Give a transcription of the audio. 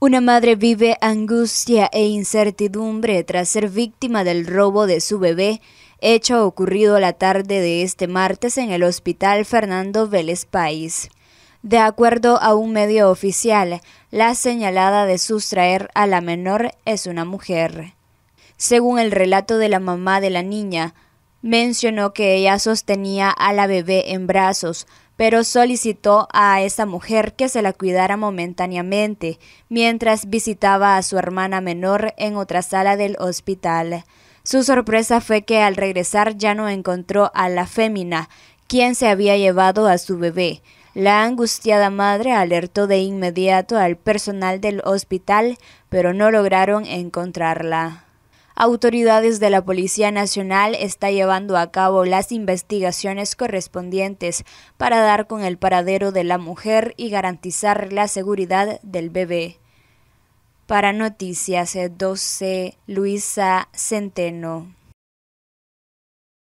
Una madre vive angustia e incertidumbre tras ser víctima del robo de su bebé, hecho ocurrido la tarde de este martes en el Hospital Fernando Vélez País. De acuerdo a un medio oficial, la señalada de sustraer a la menor es una mujer. Según el relato de la mamá de la niña, Mencionó que ella sostenía a la bebé en brazos, pero solicitó a esa mujer que se la cuidara momentáneamente mientras visitaba a su hermana menor en otra sala del hospital. Su sorpresa fue que al regresar ya no encontró a la fémina, quien se había llevado a su bebé. La angustiada madre alertó de inmediato al personal del hospital, pero no lograron encontrarla autoridades de la Policía Nacional está llevando a cabo las investigaciones correspondientes para dar con el paradero de la mujer y garantizar la seguridad del bebé. Para Noticias 12, eh, Luisa Centeno.